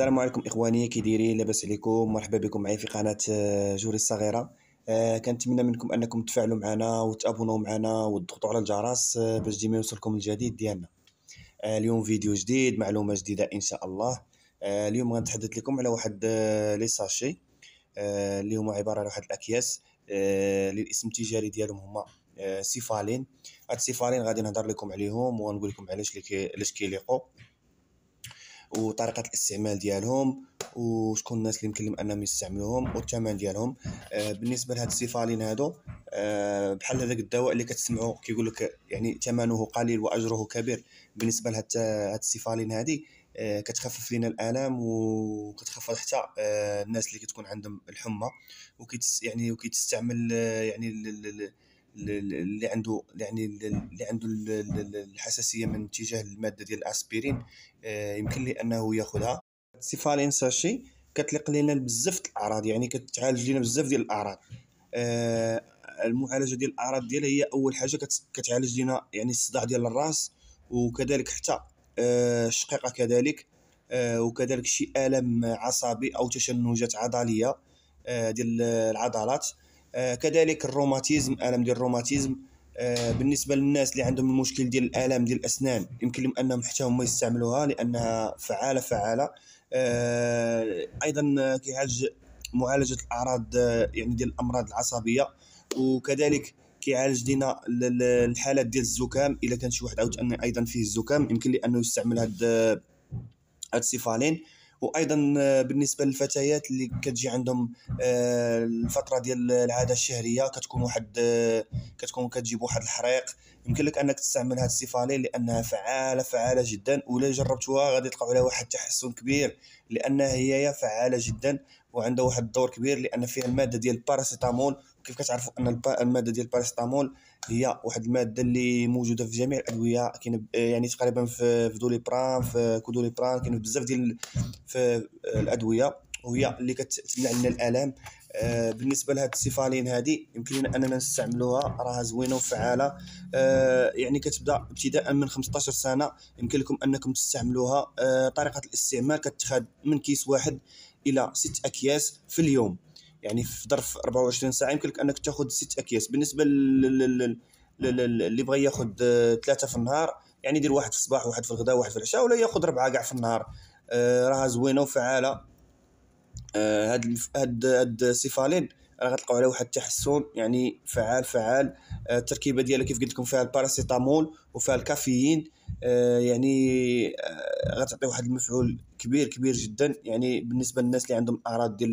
السلام عليكم اخواني كي دايرين لاباس عليكم مرحبا بكم معي في قناه آه، جوري الصغيره آه، كنتمنى منكم انكم تفعلوا معنا وتابونوا معنا وتضغطوا على الجرس آه، باش ديما يوصلكم الجديد ديالنا اليوم فيديو جديد معلومه جديده ان شاء الله اليوم غنتحدث لكم على واحد لي ساشي اللي هما عباره على واحد الاكياس اللي الاسم التجاري ديالهم هما سيفالين هاد السيفالين غادي نهضر لكم عليهم ونقول لكم علاش علاش كيليقوا وطريقه الاستعمال ديالهم وشكون الناس اللي يمكن لهم انهم يستعملوهم والثمن ديالهم آه بالنسبه لهاد السيفالين هادو آه بحال هذاك الدواء اللي كتسمعوا كيقول لك يعني ثمنه قليل واجره كبير بالنسبه لهاد هاد السيفالين هذه آه كتخفف لنا الالام وكتخفف حتى آه، الناس اللي كتكون عندهم الحمى وكيتس يعني وكيتستعمل آه، يعني اللي عنده يعني اللي عنده الحساسيه من اتجاه الماده ديال الاسبرين آه، يمكن لي انه ياخذها سيفالين ساشي كتلق لينا بزاف الاعراض يعني كتعالج لينا بزاف ديال الاعراض آه، المعالجه ديال الاعراض ديالها هي اول حاجه كتعالج لينا يعني الصداع ديال الراس وكذلك حتى آه، الشقيقه كذلك وكذلك شي الم عصبي او تشنجات عضليه ديال العضلات آه، كذلك الروماتيزم الم ديال الروماتيزم آه، بالنسبه للناس اللي عندهم المشكل ديال الالام ديال الاسنان يمكن لهم انهم حتى هما يستعملوها لانها فعاله فعاله آه، ايضا كيعالج معالجه الاعراض يعني ديال الامراض العصبيه وكذلك كيعالج لينا الحالات ديال الزكام اذا كان شي واحد عاود ايضا فيه الزكام يمكن لانه يستعمل هاد هاد السيفالين وايضا آه، بالنسبه للفتيات اللي كتجي عندهم آه، الفتره ديال العاده الشهريه كتكون واحد آه، كتكون كتجيب واحد الحريق يمكن لك انك تستعمل هذه السيفالين لانها فعاله فعاله جدا ولا جربتوها غادي تلقاو عليها واحد التحسن كبير لانها هي فعاله جدا وعندها واحد الدور كبير لان فيها الماده ديال الباراسيتامول كيف كتعرفوا ان الماده ديال الباراسيتامول هي واحد الماده اللي موجوده في جميع الادويه كاين يعني تقريبا في دوليبران في كودوليبران كاين بزاف ديال في الادويه وهي اللي كتمنع لنا الالام آه، بالنسبه لهاد السيفالين هادي يمكن لنا اننا نستعملوها راها زوينه وفعاله آه، يعني كتبدا ابتداء من 15 سنه يمكن لكم انكم تستعملوها آه، طريقه الاستعمال كتخاد من كيس واحد الى ست اكياس في اليوم يعني في ظرف 24 ساعه يمكن لك انك تاخذ ست اكياس بالنسبه اللي بغى ياخذ آه، ثلاثه في النهار يعني يدير واحد في الصباح واحد في الغداء واحد في العشاء ولا ياخذ اربعه كاع في النهار آه، راها زوينه وفعاله آه، هاد هاد هاد السيفالين راه غتلقاو عليها واحد التحسن يعني فعال فعال التركيبه ديالها كيف قلت لكم فيها الباراسيتامول وفيها الكافيين يعني غتعطي واحد المفعول كبير كبير جدا يعني بالنسبه للناس اللي عندهم اعراض ديال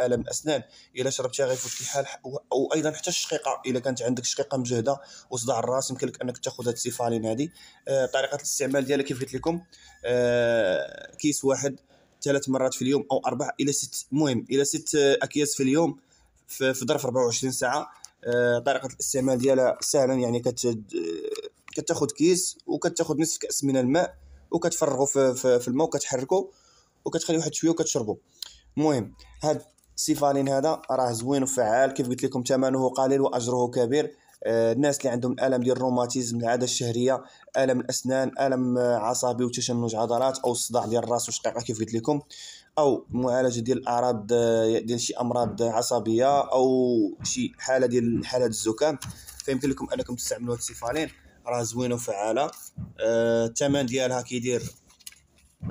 الالم الاسنان الا شربتها غيفوتك الحال وايضا حتى الشقيقه الا كانت عندك شقيقه مجهده وصداع الراس يمكن لك انك تاخذ هذه السيفالين هذه آه طريقه الاستعمال ديالها كيف قلت لكم آه كيس واحد ثلاث مرات في اليوم او اربع الى ست المهم الى ست اكياس في اليوم في ظرف 24 ساعه آه طريقه الاستعمال ديالها سهلا يعني كت آه، كتاخذ كيس وكتاخذ نصف كاس من الماء وكتفرغوا في, في, في الماء وكتحركوا وكتخليه واحد شويه وكتشربوا المهم هاد السيفالين هذا راه زوين وفعال كيف قلت لكم ثمنه قليل واجره كبير آه، الناس اللي عندهم الالم ديال الروماتيزم العاده الشهريه الم الاسنان الم عصبي وتشنج عضلات او الصداع ديال الراس وشقيقه كيف قلت لكم او معالجه ديال الاعراض آه، ديال شي امراض عصبيه او شي حاله ديال حالات الزكام فيمكن لكم انكم تستعملوا هاد السيفالين راه زوينه وفعاله آه، الثمن ديالها كيدير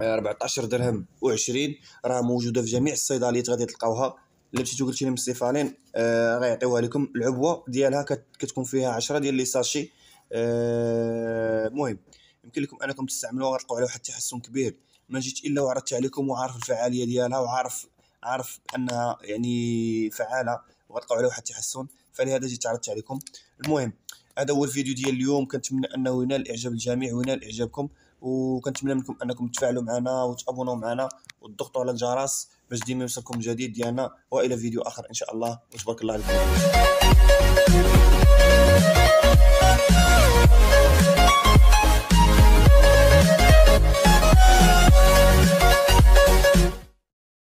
14 آه، درهم و20 راه موجوده في جميع الصيدليات غادي تلقاوها الا مشيتو قلتي لهم السيفالين آه غيعطيوها لكم العبوه ديالها كتكون فيها 10 ديال لي ساشي آه مهم يمكن لكم انكم تستعملوها غتلقاو عليها واحد التحسن كبير ما جيت الا وعرضت عليكم وعارف الفعاليه ديالها وعارف عارف انها يعني فعاله وغتلقاو عليها واحد التحسن فلهذا جيت عرضت عليكم المهم هذا هو الفيديو ديال اليوم كنتمنى انه ينال اعجاب الجميع وينال اعجابكم وكنتمنى منكم انكم تفاعلوا معنا وتابونوا معنا وتضغطوا على الجرس باش ديما يوصلكم الجديد ديالنا والى فيديو اخر ان شاء الله وتبارك الله عليكم